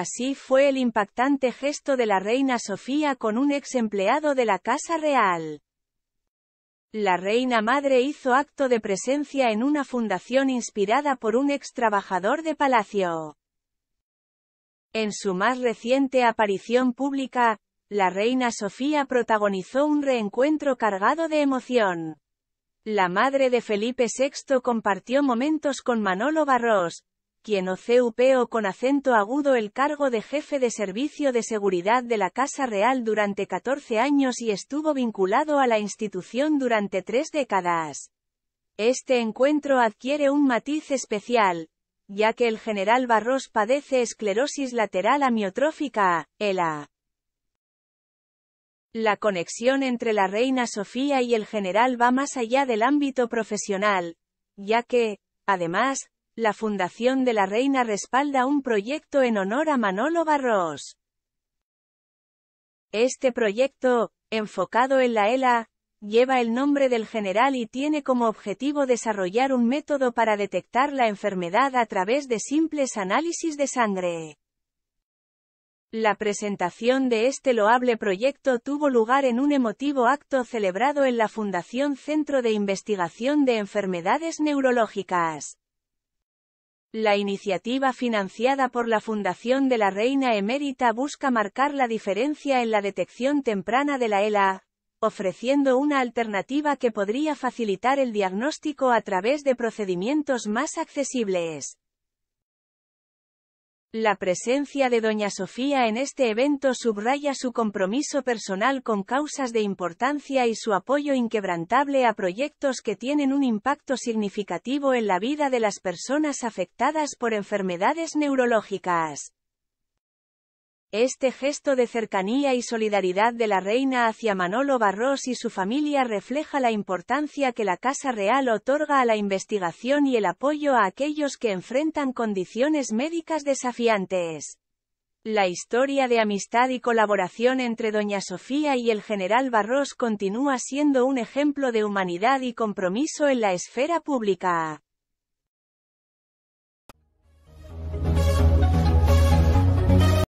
Así fue el impactante gesto de la reina Sofía con un ex empleado de la Casa Real. La reina madre hizo acto de presencia en una fundación inspirada por un ex trabajador de palacio. En su más reciente aparición pública, la reina Sofía protagonizó un reencuentro cargado de emoción. La madre de Felipe VI compartió momentos con Manolo Barros, quien ocupeó con acento agudo el cargo de jefe de servicio de seguridad de la Casa Real durante 14 años y estuvo vinculado a la institución durante tres décadas. Este encuentro adquiere un matiz especial, ya que el general Barros padece esclerosis lateral amiotrófica, ELA. La conexión entre la reina Sofía y el general va más allá del ámbito profesional, ya que, además, la Fundación de la Reina respalda un proyecto en honor a Manolo Barros. Este proyecto, enfocado en la ELA, lleva el nombre del general y tiene como objetivo desarrollar un método para detectar la enfermedad a través de simples análisis de sangre. La presentación de este loable proyecto tuvo lugar en un emotivo acto celebrado en la Fundación Centro de Investigación de Enfermedades Neurológicas. La iniciativa financiada por la Fundación de la Reina Emérita busca marcar la diferencia en la detección temprana de la ELA, ofreciendo una alternativa que podría facilitar el diagnóstico a través de procedimientos más accesibles. La presencia de Doña Sofía en este evento subraya su compromiso personal con causas de importancia y su apoyo inquebrantable a proyectos que tienen un impacto significativo en la vida de las personas afectadas por enfermedades neurológicas. Este gesto de cercanía y solidaridad de la reina hacia Manolo Barros y su familia refleja la importancia que la Casa Real otorga a la investigación y el apoyo a aquellos que enfrentan condiciones médicas desafiantes. La historia de amistad y colaboración entre Doña Sofía y el general Barros continúa siendo un ejemplo de humanidad y compromiso en la esfera pública.